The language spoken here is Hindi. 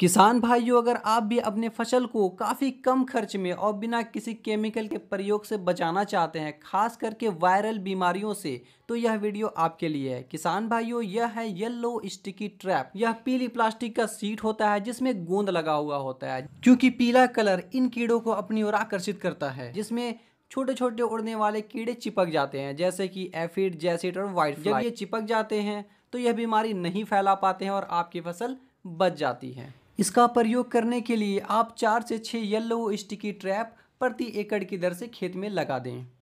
किसान भाइयों अगर आप भी अपने फसल को काफ़ी कम खर्च में और बिना किसी केमिकल के प्रयोग से बचाना चाहते हैं खास करके वायरल बीमारियों से तो यह वीडियो आपके लिए है किसान भाइयों यह है येलो स्टिकी ट्रैप यह पीली प्लास्टिक का सीट होता है जिसमें गोंद लगा हुआ होता है क्योंकि पीला कलर इन कीड़ों को अपनी ओर आकर्षित करता है जिसमें छोटे छोटे उड़ने वाले कीड़े चिपक जाते हैं जैसे कि एफिड जैसिड और वाइट जब ये चिपक जाते हैं तो यह बीमारी नहीं फैला पाते हैं और आपकी फसल बच जाती है इसका प्रयोग करने के लिए आप चार से छः येल्लो स्टिकी ट्रैप प्रति एकड़ की दर से खेत में लगा दें